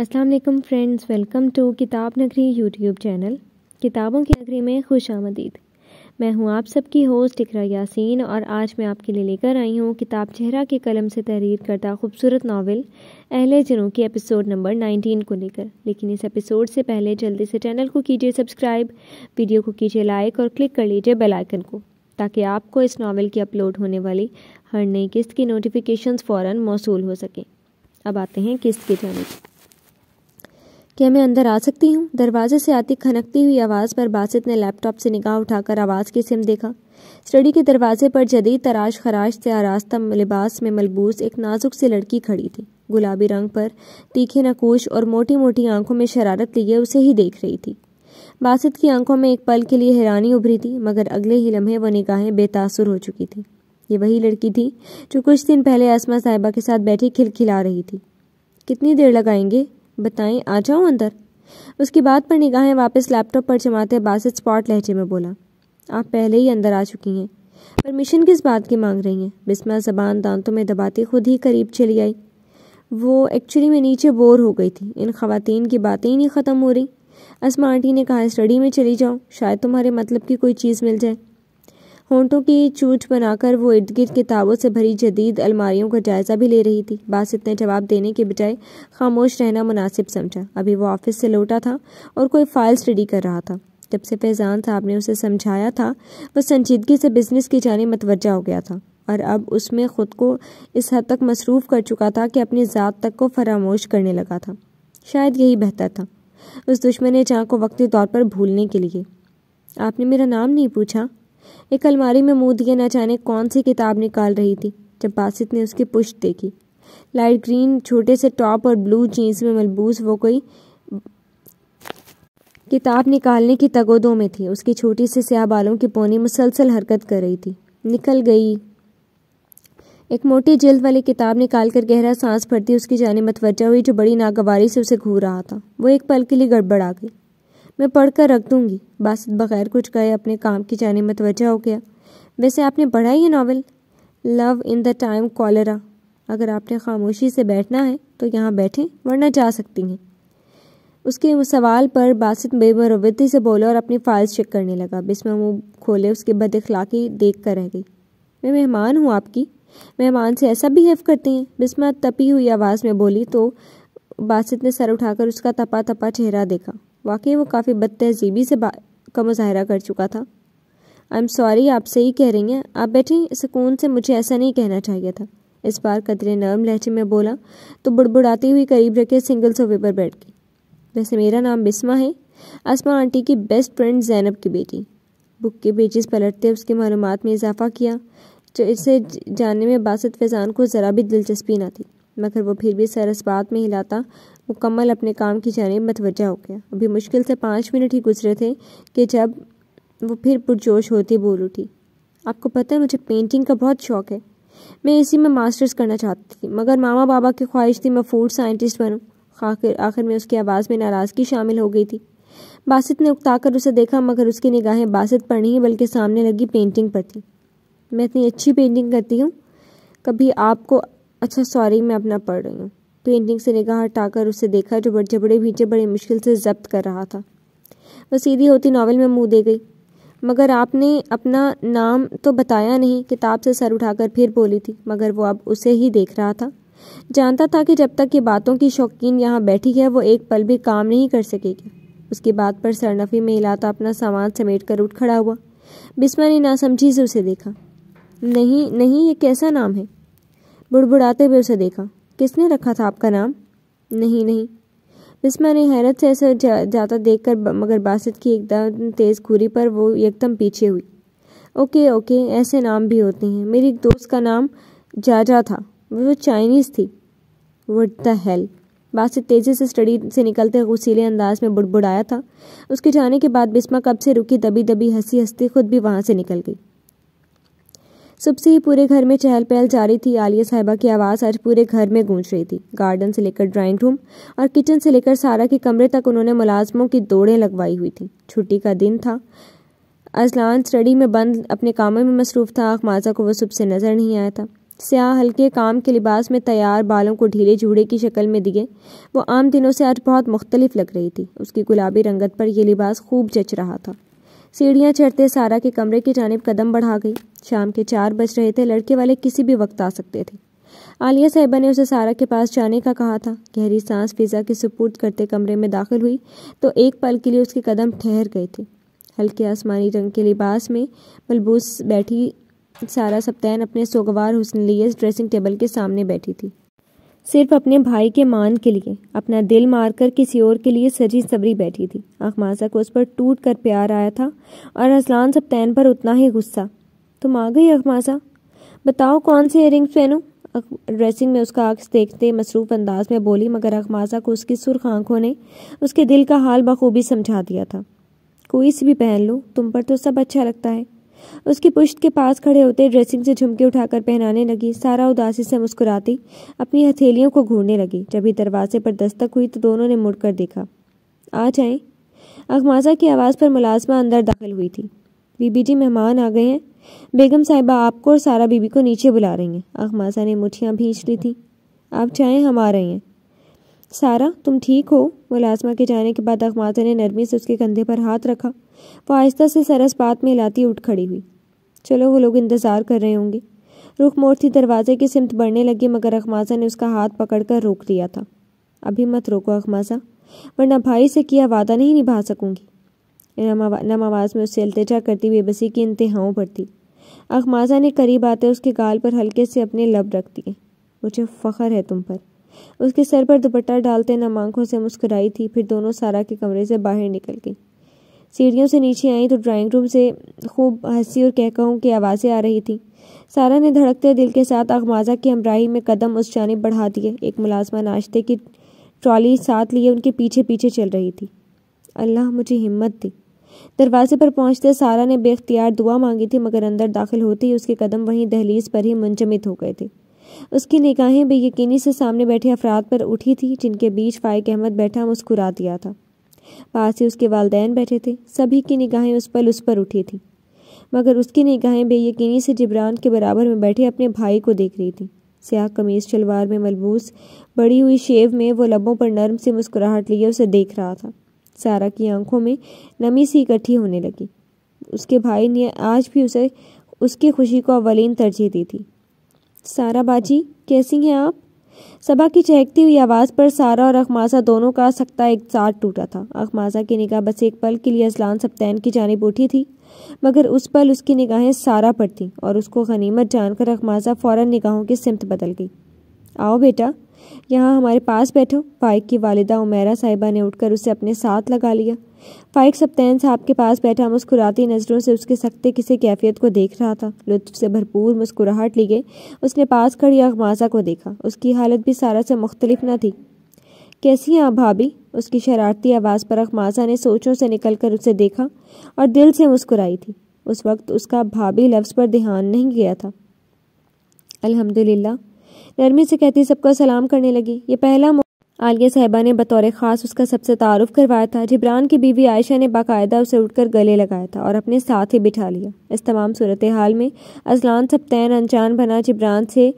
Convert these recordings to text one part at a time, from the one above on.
अस्सलाम वालेकुम friends welcome to किताब नगरी यूट्यूब चैनल किताबों की नगरी में खुश आमदीद मैं हूं आप सबकी होस्ट इकरा यासीन और आज मैं आपके लिए लेकर आई हूं किताब चेहरा के कलम से तहरीर करता खूबसूरत नावल अहले जनों के एपिसोड नंबर 19 को लेकर लेकिन इस एपिसोड से पहले जल्दी से चैनल को कीजिए सब्सक्राइब वीडियो को कीजिए लाइक और क्लिक कर लीजिए बेल आइकन को ताकि आपको इस नावल की अपलोड होने वाली हर नई किस्त की नोटिफिकेशन फ़ौर मौसू हो सकें अब आते हैं किस्त की जानब क्या मैं अंदर आ सकती हूँ दरवाजे से आती खनकती हुई आवाज़ पर बासित ने लैपटॉप से निगाह उठाकर आवाज़ की सिम देखा स्टडी के दरवाजे पर जदीद तराश खराश से आरास्ता लिबास में मलबूस एक नाजुक सी लड़की खड़ी थी गुलाबी रंग पर तीखे नकोश और मोटी मोटी आंखों में शरारत लिए उसे ही देख रही थी बासित की आंखों में एक पल के लिए हैरानी उभरी थी मगर अगले ही लम्हे वो निगाहें बेतासुर हो चुकी थी ये वही लड़की थी जो कुछ दिन पहले आसमा साहिबा के साथ बैठी खिलखिला रही थी कितनी देर लगाएंगे बताएं आ जाओ अंदर उसकी बात पर निगाहें वापस लैपटॉप पर जमाते बासित स्पॉट लहजे में बोला आप पहले ही अंदर आ चुकी हैं परमिशन किस बात की मांग रही हैं बिस्मा जबान दांतों में दबाती खुद ही करीब चली आई वो एक्चुअली में नीचे बोर हो गई थी इन खातन की बातें ही नहीं ख़त्म हो रही असमा आंटी ने कहा स्टडी में चली जाओ शायद तुम्हारे मतलब की कोई चीज़ मिल जाए होंठों की चूट बनाकर वो इर्द गिर्द किताबों से भरी जदीद अलमारियों का जायज़ा भी ले रही थी बास इतने जवाब देने के बजाय खामोश रहना मुनासिब समझा अभी वो ऑफिस से लौटा था और कोई फाइल स्टडी कर रहा था जब से फैज़ान साहब ने उसे समझाया था वह संजीदगी से बिजनेस की जाने मतवजा हो गया था और अब उसमें ख़ुद को इस हद तक मसरूफ़ कर चुका था कि अपनी ज़ात तक को फरामोश करने लगा था शायद यही बेहतर था उस दुश्मन ने चाँ को वक्ती तौर पर भूलने के लिए आपने मेरा नाम नहीं पूछा एक अलमारी में मुंह दिए न जाने कौन सी किताब निकाल रही थी जब बासित ने उसकी पुष्ट देखी लाइट ग्रीन छोटे से टॉप और ब्लू जीन्स में मलबूस वो कोई किताब निकालने की तगोदों में थी उसकी छोटी सी स्याह बालों की पोनी मुसलसल हरकत कर रही थी निकल गई एक मोटी जल्द वाली किताब निकालकर गहरा सांस भरती उसकी जाने मतवजा हुई जो बड़ी नागवारी से उसे घूर रहा था वो एक पल के लिए गड़बड़ आ गई मैं पढ़ कर रख दूंगी बासित बगैर कुछ कहे अपने काम की जाने में तवज्जा हो गया वैसे आपने पढ़ा ये novel love in the time cholera अगर आपने खामोशी से बैठना है तो यहाँ बैठें वरना जा सकती हैं उसके सवाल पर बासित बेमरवती से बोला और अपनी फाइल्स चेक करने लगा बिस्मा मुँह खोले उसके बद अखलाकी देख कर रह गई मैं मेहमान हूँ आपकी मेहमान से ऐसा बिहेव करती हैं बिस्मा तपी हुई आवाज़ में बोली तो बासित ने सर उठाकर उसका तपा तपा चेहरा देखा वाकई वो काफ़ी बदतहजीबी से का मुजाहरा कर चुका था आई एम सॉरी आप सही कह रही हैं आप बैठी सुकून से मुझे ऐसा नहीं कहना चाहिए था इस बार कदरे नरम लहजे में बोला तो बुड़बुड़ाती हुई करीब रखे सिंगल सोफे पर बैठ गई वैसे मेरा नाम बिस्मा है आसमा आंटी की बेस्ट फ्रेंड जैनब की बेटी बुक के पेजेस पलटते उसकी मालूम में इजाफा किया जो इसे जानने में बासत फैज़ान को ज़रा भी दिलचस्पी ना थी मगर वो फिर भी सरस बात में हिलाता मुकम्मल अपने काम की जाने मतवजा हो गया अभी मुश्किल से पाँच मिनट ही गुजरे थे कि जब वो फिर पुरजोश होती बोल उठी आपको पता है मुझे पेंटिंग का बहुत शौक़ है मैं इसी में मास्टर्स करना चाहती थी मगर मामा बाबा की ख्वाहिश थी मैं फूड साइंटिस्ट बनूँ आखिर आखिर में उसकी आवाज़ में नाराज़गी शामिल हो गई थी बासित ने उकताकर उसे देखा मगर उसकी निगाहें बासित पर नहीं बल्कि सामने लगी पेंटिंग पर थी मैं इतनी अच्छी पेंटिंग करती हूँ कभी आपको अच्छा सॉरी मैं अपना पढ़ रही हूँ पेंटिंग से निगाह हटाकर उसे देखा जो बड़े जबड़े भींचे बड़े मुश्किल से जब्त कर रहा था वह सीधी होती नावल में मुंह दे गई मगर आपने अपना नाम तो बताया नहीं किताब से सर उठाकर फिर बोली थी मगर वो अब उसे ही देख रहा था जानता था कि जब तक ये बातों की शौकीन यहाँ बैठी है वो एक पल भी काम नहीं कर सकेगी उसकी बात पर सरनफी में हिलाता अपना सामान समेट कर उठ खड़ा हुआ बिस्मा ने ना समझी से उसे देखा नहीं नहीं ये कैसा नाम है बुड़बुड़ाते हुए उसे देखा किसने रखा था आपका नाम नहीं नहीं बिस्मा ने हैरत से ऐसा जा, जाता देखकर मगर बासित की एकदम तेज़ खूरी पर वो एकदम पीछे हुई ओके ओके ऐसे नाम भी होते हैं मेरी एक दोस्त का नाम जाजा था वो चाइनीज़ थी वट द हेल बासित तेज़ी से स्टडी से निकलते गुसीले अंदाज में बुड़बुड़ाया था उसके जाने के बाद बिस्मा कब से रुकी दबी दबी हंसी हंसती खुद भी वहाँ से निकल गई सुबह से ही पूरे घर में चहल पहल जारी थी आलिया साहिबा की आवाज़ आज पूरे घर में गूंज रही थी गार्डन से लेकर ड्राइंग रूम और किचन से लेकर सारा के कमरे तक उन्होंने मुलाजमों की दौड़ें लगवाई हुई थी छुट्टी का दिन था अजलान स्टडी में बंद अपने कामों में मसरूफ था आखमाजा को वह सुबह से नज़र नहीं आया था स्याह हल्के काम के लिबास में तैयार बालों को ढीले जूड़े की शक्ल में दिए वो आम दिनों से आज बहुत मुख्तलिफ लग रही थी उसकी गुलाबी रंगत पर यह लिबास खूब जच रहा था सीढ़ियाँ चढ़ते सारा के कमरे की जानब कदम बढ़ा गई शाम के चार बज रहे थे लड़के वाले किसी भी वक्त आ सकते थे आलिया साहिबा ने उसे सारा के पास जाने का कहा था गहरी सांस फिजा के सुपुर्द करते कमरे में दाखिल हुई तो एक पल के लिए उसके कदम ठहर गए थे हल्के आसमानी रंग के लिबास में मलबूस बैठी सारा सप्तैन अपने सोगवार हुसन लिए ड्रेसिंग टेबल के सामने बैठी थी सिर्फ अपने भाई के मान के लिए अपना दिल मारकर किसी और के लिए सजी सबरी बैठी थी अखमासा को उस पर टूट कर प्यार आया था और असलान सप्तैन पर उतना ही गुस्सा तुम आ गई अखमासा बताओ कौन से इयरिंग्स पहनूँ ड्रेसिंग में उसका अक्स देखते मसरूफ अंदाज में बोली मगर अखमासा को उसकी सुर्ख आंखों ने उसके दिल का हाल बखूबी समझा दिया था कोई सी भी पहन लो तुम पर तो सब अच्छा लगता है उसकी पुष्ट के पास खड़े होते ड्रेसिंग से झुमके उठाकर पहनाने लगी सारा उदासी से मुस्कुराती अपनी हथेलियों को घूरने लगी जब ही दरवाजे पर दस्तक हुई तो दोनों ने मुड़कर देखा आ जाए अखमाजा की आवाज़ पर मुलाजमा अंदर दाखिल हुई थी बीबी जी मेहमान आ गए हैं बेगम साहिबा आपको और सारा बीबी को नीचे बुला रही हैं अखमाजा ने मुठियाँ भींच ली थी आप चाहें हम आ रहे हैं सारा तुम ठीक हो मुलाजमा के जाने के बाद अखमाजा ने नरमी से उसके कंधे पर हाथ रखा वो आहिस्ता से सरस बात में लाती उठ खड़ी हुई चलो वो लोग इंतज़ार कर रहे होंगे रुख मोड़ थी दरवाजे की सिमत बढ़ने लगी मगर अखमाजा ने उसका हाथ पकड़कर रोक दिया था अभी मत रोको अखमाजा वरना भाई से किया वादा नहीं निभा सकूंगी नम आवाज़ में उससे अल्तजा करती हुई बसी की इंतहाओं पर थी अखमाजा ने करीब आते उसके गाल पर हल्के से अपने लब रख दिए मुझे फ़ख्र है तुम पर उसके सर पर दुपट्टा डालते नम आंखों से मुस्कुराई थी फिर दोनों सारा के कमरे से बाहर निकल गई सीढ़ियों से नीचे आई तो ड्राइंग रूम से खूब हंसी और कहकहों की आवाज़ें आ रही थी सारा ने धड़कते दिल के साथ आगमाजा की हमराही में कदम उस जानब बढ़ा दिए एक मुलाजमा नाश्ते की ट्रॉली साथ लिए उनके पीछे पीछे चल रही थी अल्लाह मुझे हिम्मत दी दरवाजे पर पहुंचते सारा ने बेख्तियार दुआ मांगी थी मगर अंदर दाखिल होते ही उसके कदम वहीं दहलीज पर ही मुंजमित हो गए थे उसकी निगाहें बेयकीनी से सामने बैठे अफराद पर उठी थी जिनके बीच फाइक अहमद बैठा मुस्कुरा दिया था पास ही उसके वालदेन बैठे थे सभी की निगाहें उस पल उस पर उठी थीं मगर उसकी निगाहें बेयकीनी से जिब्रान के बराबर में बैठे अपने भाई को देख रही थी स्याह कमीज शलवार में मलबूस बड़ी हुई शेव में वो लबों पर नरम से मुस्कुराहट लिए उसे देख रहा था सारा की आंखों में नमी सी इकट्ठी होने लगी उसके भाई ने आज भी उसे उसकी खुशी को अवलीन तरजीह दी थी सारा बाजी कैसी हैं आप सबा की चहकती हुई आवाज़ पर सारा और अखमाजा दोनों का सख्ता एक साथ टूटा था अखमाजा की निगाह बस एक पल के लिए असलान सप्तैन की जानब उठी थी मगर उस पल उसकी निगाहें सारा पर थीं और उसको गनीमत जानकर अखमाजा फ़ौर निगाहों की सिमत बदल गई आओ बेटा यहाँ हमारे पास बैठो फाइक की वालिदा उमेरा साहिबा ने उठकर उसे अपने साथ लगा लिया फाइक सप्तैन साहब के पास बैठा मुस्कुराती नज़रों से उसके सख्ते किसी कैफियत को देख रहा था लुत्फ से भरपूर मुस्कुराहट ली गई उसने पास खड़ी अगमाजा को देखा उसकी हालत भी सारा से मुख्तलिफ न थी कैसी हैं आप भाभी उसकी शरारती आवाज़ पर अखमाजा ने सोचों से निकलकर उसे देखा और दिल से मुस्कुराई थी उस वक्त उसका भाभी लफ्ज़ पर ध्यान नहीं गया था अल्हम्दुलिल्लाह नरमी से कहती सबका सलाम करने लगी ये पहला आलिया साहिबा ने बतौर ख़ास उसका सबसे तारुफ करवाया था जिब्रान की बीवी आयशा ने बाकायदा उसे उठकर गले लगाया था और अपने साथ ही बिठा लिया इस तमाम सूरत हाल में असलान सब तैन अनजान बना जिब्रान से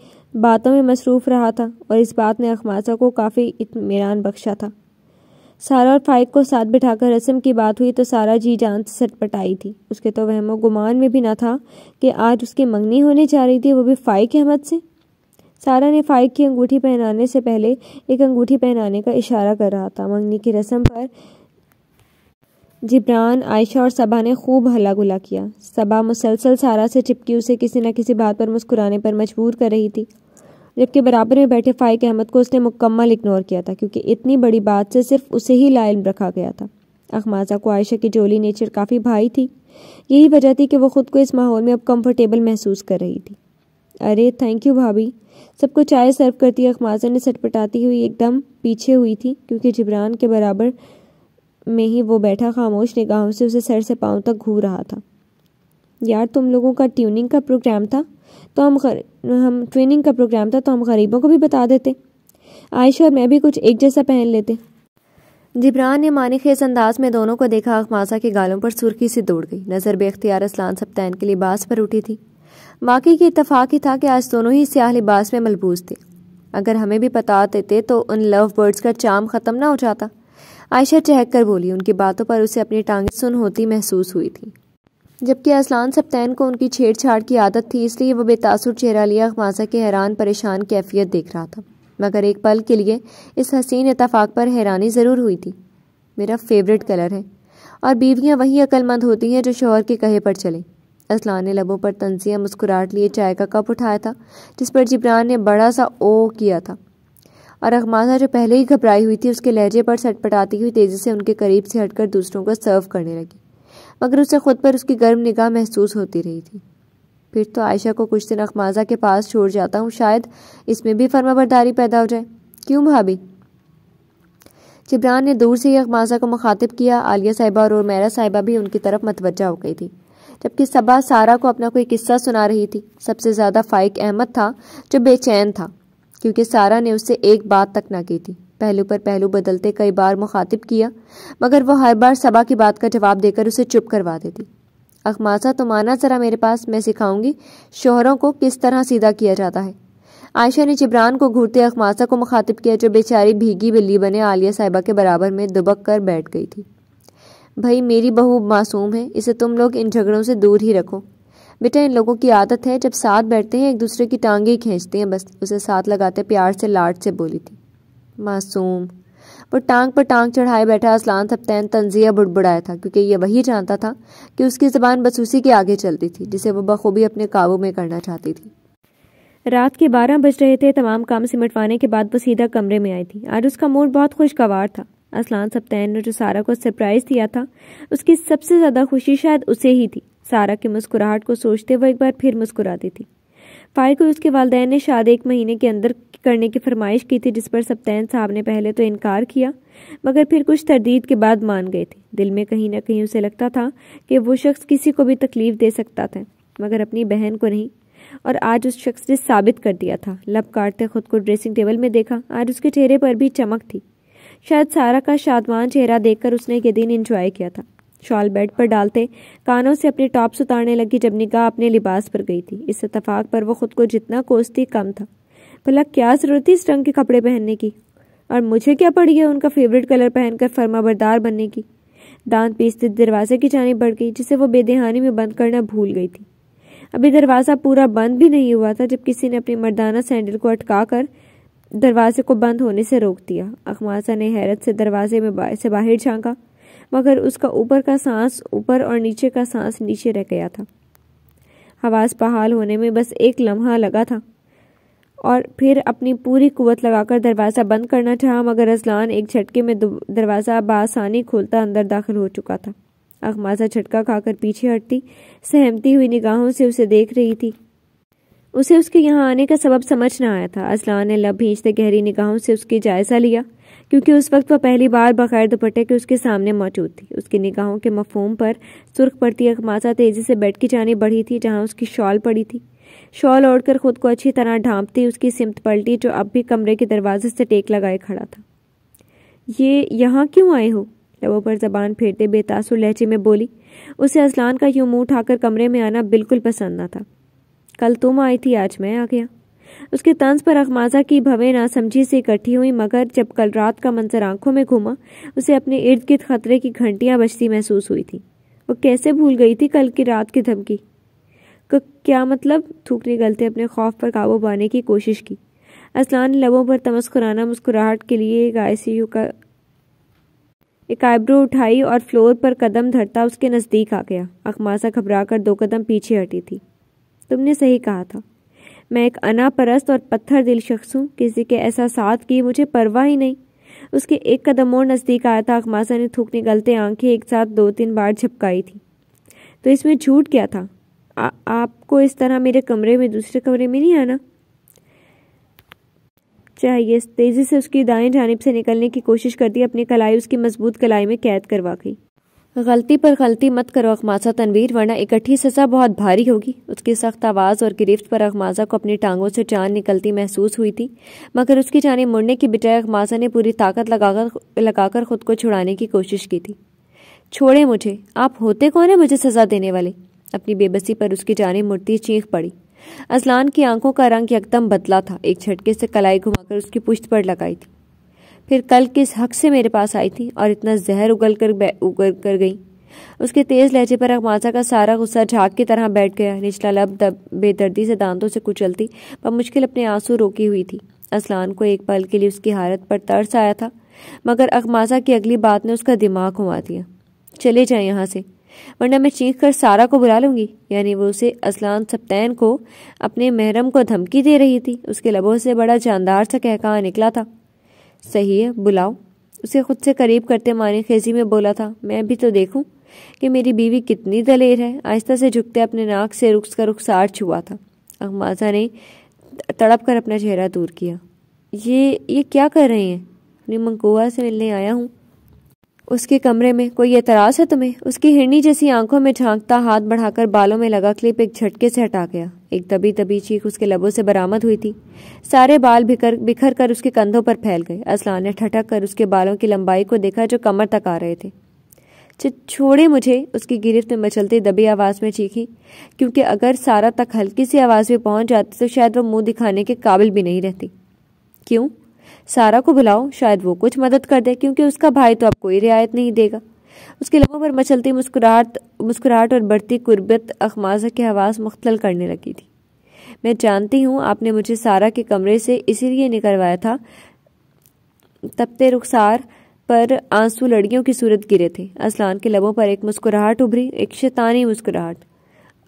बातों में मसरूफ़ रहा था और इस बात ने अखमासा को काफ़ी इतमान बख्शा था सारा और फाइक को साथ बिठाकर रस्म की बात हुई तो सारा जी जान से सटपट आई थी उसके तो वहमो गुमान में भी ना था कि आज उसकी मंगनी होने जा रही थी वो भी फाइक अहमद से सारा ने फाइक की अंगूठी पहनाने से पहले एक अंगूठी पहनाने का इशारा कर रहा था मंगनी की रस्म पर जिब्रान आयशा और सबा ने खूब हला गुला किया सबा मुसलसल सारा से चिपकी उसे किसी न किसी बात पर मुस्कुराने पर मजबूर कर रही थी जबकि बराबर में बैठे फाइक अहमद को उसने मुकम्मल इग्नोर किया था क्योंकि इतनी बड़ी बात से सिर्फ उसे ही लाइल रखा गया था अखमाजा को आयशा की जोली नेचर काफ़ी भाई थी यही वजह थी कि वह खुद को इस माहौल में अब कम्फर्टेबल महसूस कर रही थी अरे थैंक यू भाभी सबको चाय सर्व करती अखमाजा ने सटपटाती हुई एकदम पीछे हुई थी क्योंकि जिब्रान के बराबर में ही वो बैठा खामोश निगाहों से उसे सर से पाँव तक घूर रहा था यार तुम लोगों का ट्यूनिंग का प्रोग्राम था तो हम खर, हम ट्रेनिंग का प्रोग्राम था तो हम गरीबों को भी बता देते आयशा और मैं भी कुछ एक जैसा पहन लेते जिब्रान ने माने खेस अंदाज में दोनों को देखा अखमासा के गालों पर सुर्खी से दौड़ गई नज़र बेख्तियार असलान सप्तान के लिए बास पर उठी थी वाकई की इतफाक़ ही था कि आज दोनों ही स्याह लिबास में मलबूज थे अगर हमें भी बता देते तो उन लव बर्ड्स का चाम ख़त्म ना हो जाता आयशा चहक कर बोली उनकी बातों पर उसे अपनी टांगें सुन होती महसूस हुई थी जबकि असलान सप्तैन को उनकी छेड़छाड़ की आदत थी इसलिए वह बेतासुर चेहरा लिया अखमाजा के हैरान परेशान कैफियत देख रहा था मगर एक पल के लिए इस हसीन इतफाक़ पर हैरानी ज़रूर हुई थी मेरा फेवरेट कलर है और बीवियाँ वही अक्लमंद होती हैं जो शोहर के कहे पर चलें असलान ने लबों पर तंजिया मुस्कुराहट लिए चाय का कप उठाया था जिस पर जिब्रान ने बड़ा सा ओ किया था और अखमाजा जो पहले ही घबराई हुई थी उसके लहजे पर सटपटाती हुई तेज़ी से उनके करीब से हटकर दूसरों को सर्व करने लगी मगर उसे खुद पर उसकी गर्म निगाह महसूस होती रही थी फिर तो आयशा को कुछ दिन अखमाजा के पास छोड़ जाता हूँ शायद इसमें भी फर्माबरदारी पैदा हो जाए क्यों भाभी जिब्रान ने दूर से ही अखमाजा को मुखातिब किया आलिया साहिबा और उर्मेरा साहिबा भी उनकी तरफ मतवजा हो गई थी जबकि सबा सारा को अपना कोई किस्सा सुना रही थी सबसे ज़्यादा फ़ाइक अहमद था जो बेचैन था क्योंकि सारा ने उससे एक बात तक ना की थी पहलू पर पहलू बदलते कई बार मुखातिब किया मगर वह हर बार सबा की बात का जवाब देकर उसे चुप करवा देती अखमासा तुम आना ज़रा मेरे पास मैं सिखाऊंगी शोहरों को किस तरह सीधा किया जाता है आयशा ने जिब्रान को घूरते अखमासा को मुखातिब किया जो बेचारी भीगी बिल्ली बने आलिया साहिबा के बराबर में दुबक कर बैठ गई थी भाई मेरी बहू मासूम है इसे तुम लोग इन झगड़ों से दूर ही रखो बेटा इन लोगों की आदत है जब साथ बैठते हैं एक दूसरे की टांगे ही खींचते हैं बस उसे साथ लगाते प्यार से लाड से बोली थी मासूम वो टांग पर टांग चढ़ाए बैठा असलान सप्तैन तंजिया बुड़बुड़ाया था क्योंकि यह वही जानता था कि उसकी ज़बान बस उसी के आगे चलती थी जिसे वो बखूबी अपने काबू में करना चाहती थी रात के बारह बज रहे थे तमाम काम सिमटवाने के बाद वो सीधा कमरे में आई थी आज उसका मूड बहुत खुशगवार था असलान सप्तान ने जो सारा को सरप्राइज़ दिया था उसकी सबसे ज़्यादा खुशी शायद उसे ही थी सारा की मुस्कुराहट को सोचते हुए एक बार फिर मुस्कुराती थी फारिक और उसके वालदे ने शायद एक महीने के अंदर करने की फरमाइश की थी जिस पर सप्तान साहब ने पहले तो इनकार किया मगर फिर कुछ तरदीद के बाद मान गए थे दिल में कहीं ना कहीं उसे लगता था कि वो शख्स किसी को भी तकलीफ़ दे सकता था मगर अपनी बहन को नहीं और आज उस शख्स ने साबित कर दिया था लब काटते खुद को ड्रेसिंग टेबल में देखा आज उसके चेहरे पर भी चमक थी शायद सारा का शादमान चेहरा देखकर उसने ये दिन इंजॉय किया था शॉल बेड पर डालते कानों से अपनी टॉप्स उतारने लगी जब निगाह अपने लिबास पर गई थी इस इतफाक पर वो खुद को जितना कोसती कम था भला क्या जरूरत थी इस रंग के कपड़े पहनने की और मुझे क्या पड़ी है उनका फेवरेट कलर पहनकर फर्माबरदार बनने की दांत पीसते दरवाजे की जानी बढ़ गई जिसे वो बेदेहानी में बंद करना भूल गई थी अभी दरवाज़ा पूरा बंद भी नहीं हुआ था जब किसी ने अपनी मर्दाना सैंडल को अटका कर दरवाजे को बंद होने से रोक दिया अखमासा ने हैरत से दरवाजे में से बाहर झांका मगर उसका ऊपर का सांस ऊपर और नीचे का सांस नीचे रह गया था हवास बहाल होने में बस एक लम्हा लगा था और फिर अपनी पूरी कुवत लगाकर दरवाज़ा बंद करना चाहा मगर अजलान एक झटके में दरवाज़ा बासानी खोलता अंदर दाखिल हो चुका था अखमासा झटका खाकर पीछे हटती सहमती हुई निगाहों से उसे देख रही थी उसे उसके यहाँ आने का सबब समझ न आया था असलान ने लब भींचते गहरी निगाहों से उसके जायज़ा लिया क्योंकि उस वक्त वह पहली बार बगैर दुपट्टे के उसके सामने मौजूद थी उसकी निगाहों के मफहम पर सुर्ख पड़ती अखमासा तेज़ी से बैठ की जानी बढ़ी थी जहाँ उसकी शॉल पड़ी थी शॉल ओढ़कर खुद को अच्छी तरह ढांपती उसकी सिमत पलटी जो अब भी कमरे के दरवाजे से टेक लगाए खड़ा था ये यहाँ क्यों आए हो लबों पर जबान फेरते बेतासुर लहजे में बोली उसे असलान का यूं मुंह उठाकर कमरे में आना बिल्कुल पसंद न था कल तुम आई थी आज मैं आ गया उसके तंज पर अखमाजा की भवें ना समझी से इकट्ठी हुई मगर जब कल रात का मंजर आंखों में घूमा उसे अपने इर्द गिर्द खतरे की घंटियां बजती महसूस हुई थी वो कैसे भूल गई थी कल की रात की धमकी क्या मतलब थूकने गलते अपने खौफ पर काबू पाने की कोशिश की असलान लबों पर तमस्कुराना मुस्कुराहट के लिए एक आईसीयू का एक आइब्रो उठाई और फ्लोर पर कदम धरता उसके नज़दीक आ गया अखमासा घबरा कर दो कदम पीछे हटी थी तुमने सही कहा था मैं एक अनापरस्त और पत्थर दिल शख्स हूँ किसी के ऐसा साथ की मुझे परवाह ही नहीं उसके एक कदम और नज़दीक आया था अकमासा ने थूक निकलते आंखें एक साथ दो तीन बार झपकाई थी तो इसमें झूठ क्या था आ, आपको इस तरह मेरे कमरे में दूसरे कमरे में नहीं आना चाहिए तेज़ी से उसकी दाएं जानब से निकलने की कोशिश करती अपनी कलाई उसकी मजबूत कलाई में कैद करवा गई गलती पर गलती मत करो अखमाजा तनवीर वरना इकट्ठी सजा बहुत भारी होगी उसकी सख्त आवाज़ और गिरफ्त पर अखमाज़ा को अपनी टांगों से जान निकलती महसूस हुई थी मगर उसकी जाने मुड़ने की बजाय अखमाज़ा ने पूरी ताकत लगाकर लगाकर खुद को छुड़ाने की कोशिश की थी छोड़े मुझे आप होते कौन है मुझे सजा देने वाले अपनी बेबसी पर उसकी जाने मुड़ती चीख पड़ी असलान की आंखों का रंग एकदम बदला था एक झटके से कलाई घुमाकर उसकी पुश्त पर लगाई थी फिर कल किस हक से मेरे पास आई थी और इतना जहर उगल कर उगल कर गई उसके तेज लहजे पर अकमासा का सारा गुस्सा झाक की तरह बैठ गया निचला लब दब बेदर्दी से दांतों से कुचलती पर मुश्किल अपने आंसू रोकी हुई थी असलान को एक पल के लिए उसकी हालत पर तरस आया था मगर अकमासा की अगली बात ने उसका दिमाग घुमा दिया चले जाए यहाँ से वरना मैं चीख कर सारा को बुला लूंगी यानी वो उसे असलान सप्तैन को अपने महरम को धमकी दे रही थी उसके लबों से बड़ा जानदार सा कहका निकला था सही है बुलाओ उसे खुद से करीब करते माने खेजी में बोला था मैं भी तो देखूं कि मेरी बीवी कितनी दलेर है आहिस्ता से झुकते अपने नाक से रुख का रुखसार छुआ था अखमाजा ने तड़प कर अपना चेहरा दूर किया ये ये क्या कर रहे हैं अपनी मंकुआ से मिलने आया हूँ उसके कमरे में कोई एतराज है तुम्हें उसकी हिरनी जैसी आंखों में झांकता हाथ बढ़ाकर बालों में लगा क्लिप एक झटके से हटा गया एक दबी दबी चीख उसके लबों से बरामद हुई थी सारे बाल बिखर बिखर कर उसके कंधों पर फैल गए असलान ने ठटक कर उसके बालों की लंबाई को देखा जो कमर तक आ रहे थे छोड़े मुझे उसकी गिरफ्त में मचलती दबी आवाज़ में चीखी क्योंकि अगर सारा तक हल्की सी आवाज़ में पहुंच जाती तो शायद वो मुंह दिखाने के काबिल भी नहीं रहती क्यों सारा को बुलाओ शायद वो कुछ मदद कर दे क्योंकि उसका भाई तो अब कोई रियायत नहीं देगा उसके लबों पर मचलती मुस्कुराहट मुस्कुराहट और बढ़ती कुर्बत अखमाजा की आवाज मुख्तल करने लगी थी मैं जानती हूँ आपने मुझे सारा के कमरे से इसीलिए निकलवाया था तपते रुखसार पर आंसू लड़कियों की सूरत गिरे थे असलान के लबों पर एक मुस्कुराहट उभरी एक शैतानी मुस्कुराहट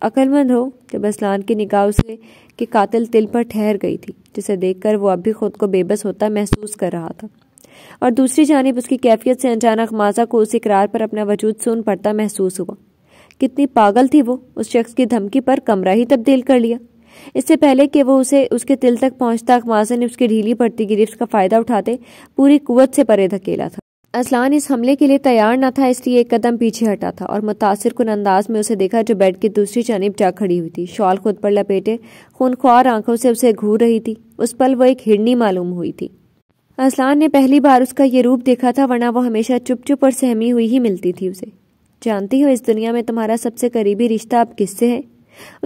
अक्लमंद हो कि बसलान की निगाह से के कातिल तिल पर ठहर गई थी जिसे देखकर वो अब भी खुद को बेबस होता महसूस कर रहा था और दूसरी जानब उसकी कैफियत से अचानक माजा को उस इकरार पर अपना वजूद सुन पड़ता महसूस हुआ कितनी पागल थी वो उस शख्स की धमकी पर कमरा ही तब्दील कर लिया इससे पहले कि वो उसे उसके तिल तक पहुंचता अखमाजा ने उसकी ढीली पड़ती गिरफ्त का फ़ायदा उठाते पूरी कुवत से परे धकेला था असलान इस हमले के लिए तैयार न था इसलिए एक कदम पीछे हटा था और मुतासर कन अंदाज में उसे देखा जो बेड की दूसरी जानब जा खड़ी हुई थी शॉल खुद पर लपेटे खूनख्वार आंखों से उसे घूर रही थी उस पल वो एक हिरनी मालूम हुई थी असलान ने पहली बार उसका ये रूप देखा था वरना वो हमेशा चुप चुप और सहमी हुई ही मिलती थी उसे जानती हो इस दुनिया में तुम्हारा सबसे करीबी रिश्ता अब किससे है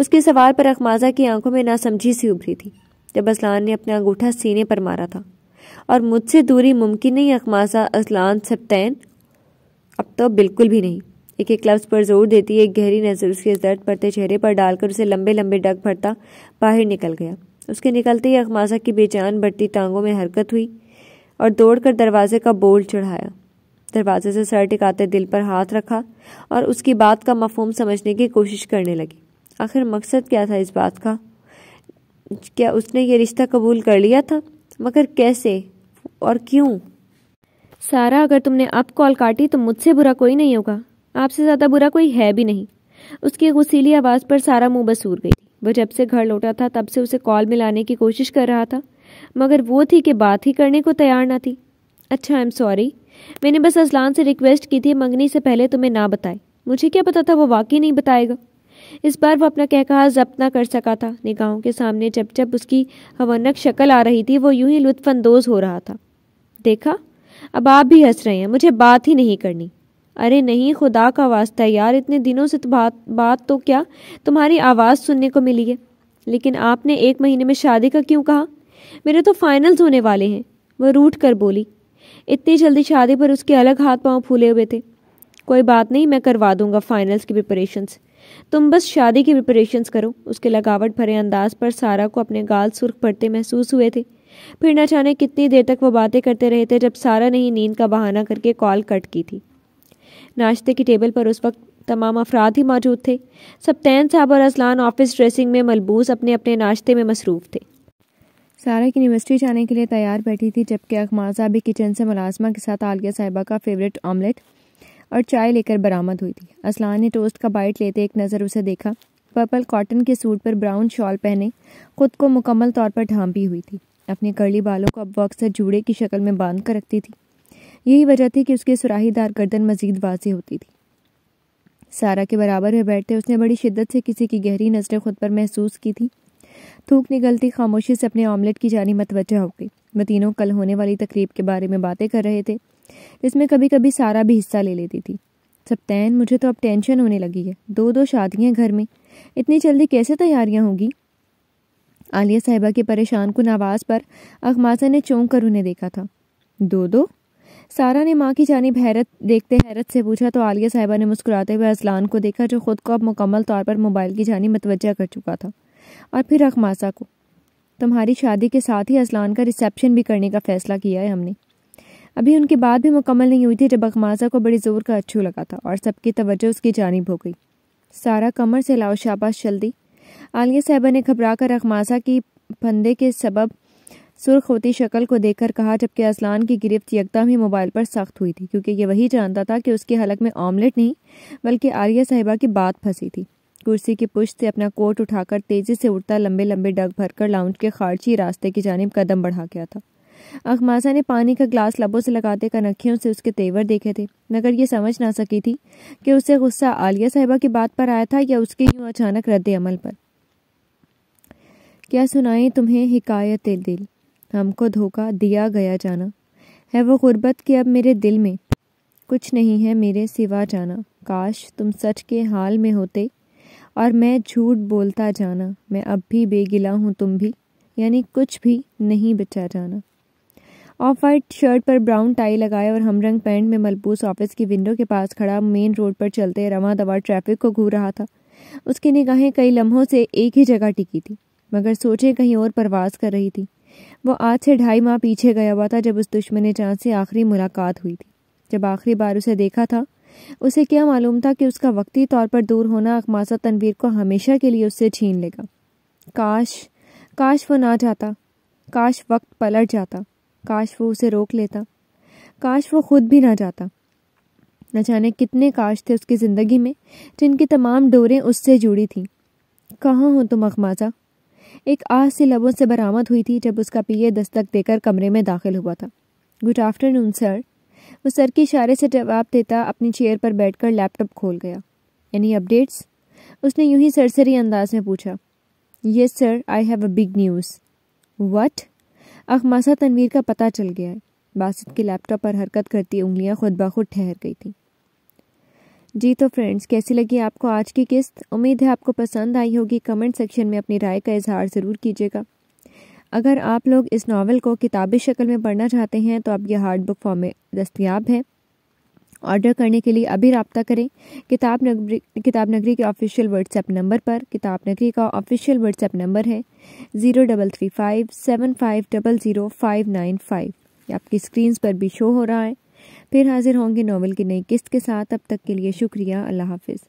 उसके सवाल पर अखमाजा की आंखों में नासमझी सी उभरी थी जब असलान ने अपना अंगूठा सीने पर मारा था और मुझसे दूरी मुमकिन नहीं अखमासा असलान सप्तैन अब तो बिल्कुल भी नहीं एक एक लफ्ज़ पर जोर देती एक गहरी नज़र उसके दर्द पड़ते चेहरे पर डालकर उसे लंबे लंबे डग भरता बाहर निकल गया उसके निकलते ही अखमासा की बेचान बढ़ती टांगों में हरकत हुई और दौड़कर दरवाजे का बोल चढ़ाया दरवाजे से सर टिकाते दिल पर हाथ रखा और उसकी बात का मफहम समझने की कोशिश करने लगी आखिर मकसद क्या था इस बात का क्या उसने ये रिश्ता कबूल कर लिया था मगर कैसे और क्यों सारा अगर तुमने अब कॉल काटी तो मुझसे बुरा कोई नहीं होगा आपसे ज़्यादा बुरा कोई है भी नहीं उसकी गुसीली आवाज़ पर सारा मुंह बसूर गई थी वह जब से घर लौटा था तब से उसे कॉल मिलाने की कोशिश कर रहा था मगर वो थी कि बात ही करने को तैयार ना थी अच्छा आई एम सॉरी मैंने बस असलान से रिक्वेस्ट की थी मंगनी से पहले तुम्हें ना बताए मुझे क्या पता था वो वाकई नहीं बताएगा इस बार वो अपना कहकहा जब्त ना कर सका था निगाहों के सामने जब जब उसकी हवनक शक्ल आ रही थी वो यूं ही लुत्फानंदोज हो रहा था देखा अब आप भी हंस रहे हैं मुझे बात ही नहीं करनी अरे नहीं खुदा का वास्ता यार इतने दिनों से बात बात तो क्या तुम्हारी आवाज़ सुनने को मिली है लेकिन आपने एक महीने में शादी का क्यों कहा मेरे तो फाइनल्स होने वाले हैं वह रूठ कर बोली इतनी जल्दी शादी पर उसके अलग हाथ पांव फूले हुए थे कोई बात नहीं मैं करवा दूंगा फाइनल्स की प्रिपरेशंस तुम बस शादी की प्रिपरेशंस करो उसके लगावट भरे अंदाज पर सारा को अपने गाल सुर्ख पड़ते महसूस हुए थे फिर न जाने कितनी देर तक वो बातें करते रहे थे जब सारा ने ही नींद का बहाना करके कॉल कट की थी नाश्ते की टेबल पर उस वक्त तमाम अफराद ही मौजूद थे सप्तैन साहब और असलान ऑफिस ड्रेसिंग में मलबूस अपने अपने नाश्ते में मसरूफ़ थे सारा की यूनिवर्सिटी जाने के लिए तैयार बैठी थी जबकि अखमार साहब भी किचन से मुलाजमा के साथ आलिया साहिबा का फेवरेट ऑमलेट और चाय लेकर बरामद हुई थी असलान ने टोस्ट का बाइट लेते एक नज़र उसे देखा पर्पल कॉटन के सूट पर ब्राउन शॉल पहने खुद को मुकम्मल तौर पर ढांपी हुई थी अपने करली बालों को अब वो अक्सर जूड़े की शक्ल में बांध कर रखती थी यही वजह थी कि उसके सुराहीदार गर्दन मजीद वाजी होती थी सारा के बराबर में बैठते उसने बड़ी शिद्दत से किसी की गहरी नज़रें खुद पर महसूस की थी थूक निकलती खामोशी से अपने ऑमलेट की जानी मतवजह हो गई में तीनों कल होने वाली तकरीब के बारे में बातें कर रहे थे जिसमें कभी कभी सारा भी हिस्सा ले लेती थी सप्तैन मुझे तो अब टेंशन होने लगी है दो दो शादियाँ घर में इतनी जल्दी कैसे तैयारियाँ होंगी आलिया साहिबा की परेशान कुन आवाज़ पर अखमासा ने चौंक कर उन्हें देखा था दो दो सारा ने माँ की जानी हैरत देखते हैरत से पूछा तो आलिया साहिबा ने मुस्कुराते हुए असलान को देखा जो खुद को अब मुकम्मल तौर पर मोबाइल की जानी मतवजा कर चुका था और फिर अखमासा को तुम्हारी शादी के साथ ही असलान का रिसेप्शन भी करने का फ़ैसला किया है हमने अभी उनकी बात भी मुकम्मल नहीं हुई थी जब अकमाजा को बड़ी ज़ोर का अच्छू लगा था और सबकी तवज्जो उसकी जानब हो गई सारा कमर से लाओ शाबाश दी आलिया साहबा ने घबरा कर अकमाजा की फंदे के सबब सुर्ख होती शक्ल को देखकर कहा जबकि असलान की गिरफ्त यकदम ही मोबाइल पर सख्त हुई थी क्योंकि ये वही जानता था कि उसकी हलक में ऑमलेट नहीं बल्कि आलिया साहिबा की बात फंसी थी कुर्सी की पुष्ट से अपना कोट उठाकर तेजी से उड़ता लंबे लंबे डग भरकर लाउंज के खारजी रास्ते की जानब कदम बढ़ा गया था अखमासा ने पानी का ग्लास लबों से लगाते कनखियों से उसके तेवर देखे थे मगर ये समझ ना सकी थी कि उसे गुस्सा आलिया साहिबा की बात पर आया था या उसके यूं अचानक रद्द अमल पर क्या सुनाएं तुम्हें हिकायत दिल हमको धोखा दिया गया जाना है वो गुर्बत कि अब मेरे दिल में कुछ नहीं है मेरे सिवा जाना काश तुम सच के हाल में होते और मैं झूठ बोलता जाना मैं अब भी बेगिला हूँ तुम भी यानी कुछ भी नहीं बचा जाना ऑफ वाइट शर्ट पर ब्राउन टाई लगाए और हमरंग पैंट में मलबूस ऑफिस की विंडो के पास खड़ा मेन रोड पर चलते रवा दवा ट्रैफिक को घूर रहा था उसकी निगाहें कई लम्हों से एक ही जगह टिकी थी मगर सोचे कहीं और प्रवास कर रही थी वो आज से ढाई माह पीछे गया हुआ था जब उस दुश्मन चांद से आखिरी मुलाकात हुई थी जब आखिरी बार उसे देखा था उसे क्या मालूम था कि उसका वक्ती तौर पर दूर होना अकमासा तनवीर को हमेशा के लिए उससे छीन लेगा काश काश वो ना जाता काश वक्त पलट जाता काश वो उसे रोक लेता काश वो खुद भी ना जाता न जाने कितने काश थे उसकी ज़िंदगी में जिनकी तमाम डोरें उससे जुड़ी थीं कहाँ हो तुम अखमाजा एक आह से लबों से बरामद हुई थी जब उसका पीए दस्तक देकर कमरे में दाखिल हुआ था गुड आफ्टरनून सर वो सर के इशारे से जवाब देता अपनी चेयर पर बैठकर लैपटॉप खोल गया एनी अपडेट्स उसने यूं ही सरसरी अंदाज में पूछा yes sir I have a big news what अखमासा तनवीर का पता चल गया है बासित के लैपटॉप पर हरकत करती उंगलियां खुद ब खुद ठहर गई थी जी तो फ्रेंड्स कैसी लगी आपको आज की किस्त उम्मीद है आपको पसंद आई होगी कमेंट सेक्शन में अपनी राय का इजहार ज़रूर कीजिएगा अगर आप लोग इस नावल को किताबी शक्ल में पढ़ना चाहते हैं तो अब यह हार्ड बुक फॉर्म में दस्तियाब है ऑर्डर करने के लिए अभी रबता करें किताब नगरी किताब नगरी के ऑफिशियल व्हाट्सएप नंबर पर किताब नगरी का ऑफिशियल व्हाट्सएप नंबर है zero double three five seven five double zero five nine five आपकी स्क्रीन पर भी शो हो रहा है फिर हाजिर होंगे नावल की नई किस्त के साथ अब तक के लिए शुक्रिया अल्लाह हाफिज़